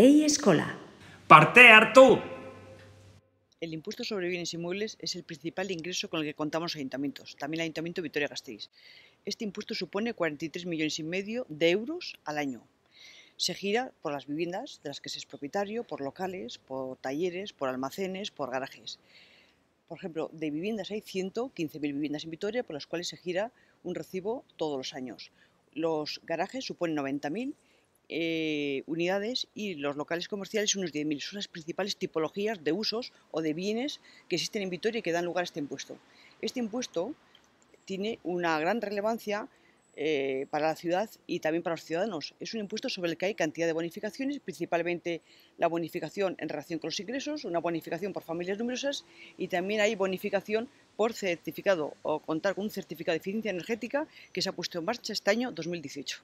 EI Escola. ¡Parte hartu! El impuesto sobre bienes e inmuebles es el principal ingreso con el que contamos los ayuntamientos, también el Ayuntamiento de Vitoria-Gasteiz. Este impuesto supone 43 millones y medio de euros al año. Se gira por las viviendas de las que se es propietario, por locales, por talleres, por almacenes, por garajes. Por ejemplo, de viviendas hay 115.000 viviendas en Vitoria por las cuales se gira un recibo todos los años. Los garajes suponen 90.000 eh, unidades y los locales comerciales unos 10.000. Son las principales tipologías de usos o de bienes que existen en Vitoria y que dan lugar a este impuesto. Este impuesto tiene una gran relevancia eh, para la ciudad y también para los ciudadanos. Es un impuesto sobre el que hay cantidad de bonificaciones, principalmente la bonificación en relación con los ingresos, una bonificación por familias numerosas y también hay bonificación por certificado o contar con un certificado de eficiencia energética que se ha puesto en marcha este año 2018.